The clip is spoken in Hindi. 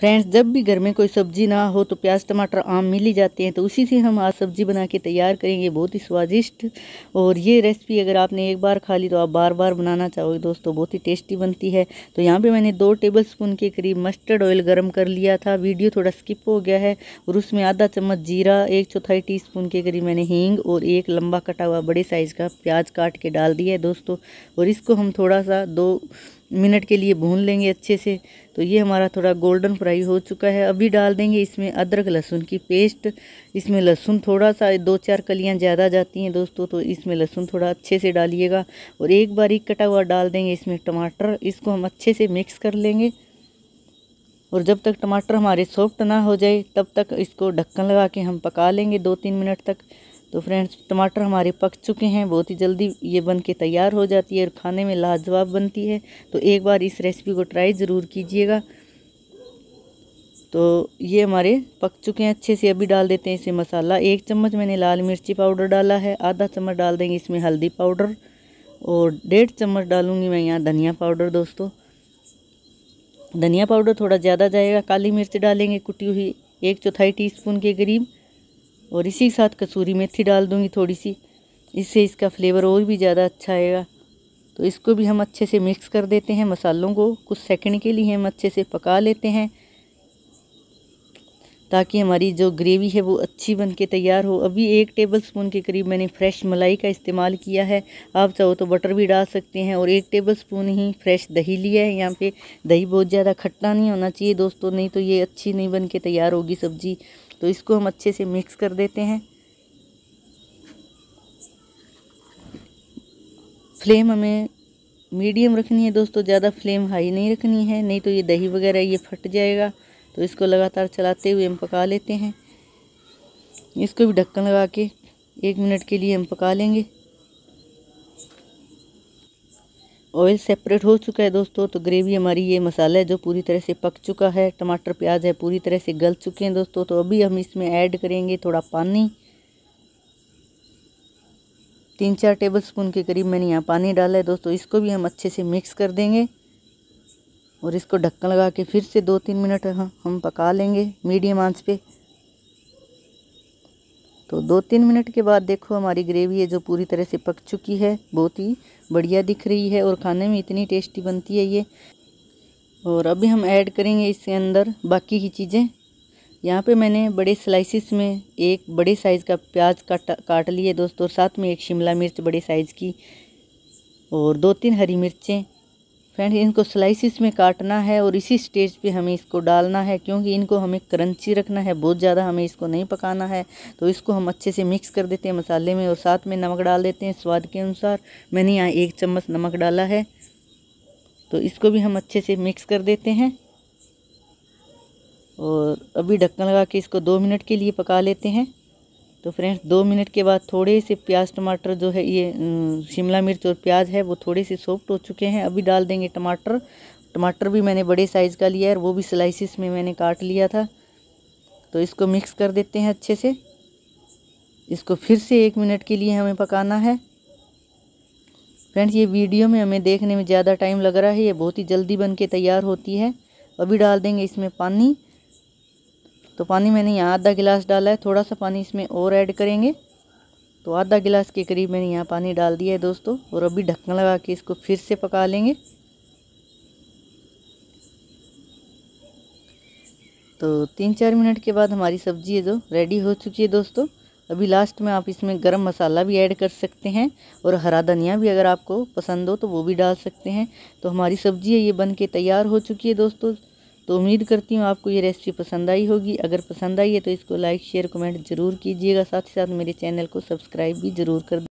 फ्रेंड्स जब भी घर में कोई सब्जी ना हो तो प्याज टमाटर आम मिल ही जाते हैं तो उसी से हम आज सब्जी बना के तैयार करेंगे बहुत ही स्वादिष्ट और ये रेसिपी अगर आपने एक बार खा ली तो आप बार बार बनाना चाहोगे दोस्तों बहुत ही टेस्टी बनती है तो यहाँ पे मैंने दो टेबल स्पून के करीब मस्टर्ड ऑयल गर्म कर लिया था वीडियो थोड़ा स्किप हो गया है और उसमें आधा चम्मच जीरा एक चौथाई टी के करीब मैंने हींग और एक लंबा कटा हुआ बड़े साइज़ का प्याज काट के डाल दिया है दोस्तों और इसको हम थोड़ा सा दो मिनट के लिए भून लेंगे अच्छे से तो ये हमारा थोड़ा गोल्डन फ्राई हो चुका है अभी डाल देंगे इसमें अदरक लहसुन की पेस्ट इसमें लहसुन थोड़ा सा दो चार कलियां ज़्यादा जाती हैं दोस्तों तो इसमें लहसुन थोड़ा अच्छे से डालिएगा और एक बारीक कटा हुआ डाल देंगे इसमें टमाटर इसको हम अच्छे से मिक्स कर लेंगे और जब तक टमाटर हमारे सॉफ्ट ना हो जाए तब तक इसको ढक्कन लगा के हम पका लेंगे दो तीन मिनट तक तो फ्रेंड्स टमाटर हमारे पक चुके हैं बहुत ही जल्दी ये बन के तैयार हो जाती है और खाने में लाजवाब बनती है तो एक बार इस रेसिपी को ट्राई ज़रूर कीजिएगा तो ये हमारे पक चुके हैं अच्छे से अभी डाल देते हैं इसमें मसाला एक चम्मच मैंने लाल मिर्ची पाउडर डाला है आधा चम्मच डाल देंगे इसमें हल्दी पाउडर और डेढ़ चम्मच डालूंगी मैं यहाँ धनिया पाउडर दोस्तों धनिया पाउडर थोड़ा ज़्यादा जाएगा काली मिर्च डालेंगे कुटी हुई एक चौथाई टीस्पून के करीब और इसी के साथ कसूरी मेथी डाल दूँगी थोड़ी सी इससे इसका फ्लेवर और भी ज़्यादा अच्छा आएगा तो इसको भी हम अच्छे से मिक्स कर देते हैं मसालों को कुछ सेकंड के लिए हम अच्छे से पका लेते हैं ताकि हमारी जो ग्रेवी है वो अच्छी बन के तैयार हो अभी एक टेबल स्पून के करीब मैंने फ्रेश मलाई का इस्तेमाल किया है आप चाहो तो बटर भी डाल सकते हैं और एक टेबल स्पून ही फ्रेश दही लिया है यहाँ पे दही बहुत ज़्यादा खट्टा नहीं होना चाहिए दोस्तों नहीं तो ये अच्छी नहीं बन के तैयार होगी सब्ज़ी तो इसको हम अच्छे से मिक्स कर देते हैं फ्लेम हमें मीडियम रखनी है दोस्तों ज़्यादा फ्लेम हाई नहीं रखनी है नहीं तो ये दही वगैरह ये फट जाएगा तो इसको लगातार चलाते हुए हम पका लेते हैं इसको भी ढक्कन लगा के एक मिनट के लिए हम पका लेंगे ऑयल सेपरेट हो चुका है दोस्तों तो ग्रेवी हमारी ये मसाला है जो पूरी तरह से पक चुका है टमाटर प्याज है पूरी तरह से गल चुके हैं दोस्तों तो अभी हम इसमें ऐड करेंगे थोड़ा पानी तीन चार टेबल स्पून के करीब मैंने यहाँ पानी डाला है दोस्तों इसको भी हम अच्छे से मिक्स कर देंगे और इसको ढक्कन लगा के फिर से दो तीन मिनट हम पका लेंगे मीडियम आँच पर तो दो तीन मिनट के बाद देखो हमारी ग्रेवी है जो पूरी तरह से पक चुकी है बहुत ही बढ़िया दिख रही है और खाने में इतनी टेस्टी बनती है ये और अभी हम ऐड करेंगे इसके अंदर बाकी की चीज़ें यहाँ पे मैंने बड़े स्लाइसिस में एक बड़े साइज़ का प्याज काट काट लिए दोस्तों और साथ में एक शिमला मिर्च बड़े साइज़ की और दो तीन हरी मिर्चें फ्रेंड इनको स्लाइसिस में काटना है और इसी स्टेज पे हमें इसको डालना है क्योंकि इनको हमें क्रंची रखना है बहुत ज़्यादा हमें इसको नहीं पकाना है तो इसको हम अच्छे से मिक्स कर देते हैं मसाले में और साथ में नमक डाल देते हैं स्वाद के अनुसार मैंने यहाँ एक चम्मच नमक डाला है तो इसको भी हम अच्छे से मिक्स कर देते हैं और अभी ढक्कन लगा के इसको दो मिनट के लिए पका लेते हैं तो फ्रेंड्स दो मिनट के बाद थोड़े से प्याज टमाटर जो है ये शिमला मिर्च और प्याज है वो थोड़े से सॉफ्ट हो चुके हैं अभी डाल देंगे टमाटर टमाटर भी मैंने बड़े साइज़ का लिया है वो भी स्लाइसिस में मैंने काट लिया था तो इसको मिक्स कर देते हैं अच्छे से इसको फिर से एक मिनट के लिए हमें पकाना है फ्रेंड्स ये वीडियो में हमें देखने में ज़्यादा टाइम लग रहा है ये बहुत ही जल्दी बन के तैयार होती है अभी डाल देंगे इसमें पानी तो पानी मैंने यहाँ आधा गिलास डाला है थोड़ा सा पानी इसमें और ऐड करेंगे तो आधा गिलास के करीब मैंने यहाँ पानी डाल दिया है दोस्तों और अभी ढक्कन लगा के इसको फिर से पका लेंगे तो तीन चार मिनट के बाद हमारी सब्ज़ी है जो रेडी हो चुकी है दोस्तों अभी लास्ट में आप इसमें गरम मसाला भी ऐड कर सकते हैं और हरा धनिया भी अगर आपको पसंद हो तो वो भी डाल सकते हैं तो हमारी सब्ज़ी है ये बन के तैयार हो चुकी है दोस्तों तो उम्मीद करती हूँ आपको ये रेसिपी पसंद आई होगी अगर पसंद आई है तो इसको लाइक शेयर कमेंट ज़रूर कीजिएगा साथ ही साथ मेरे चैनल को सब्सक्राइब भी ज़रूर कर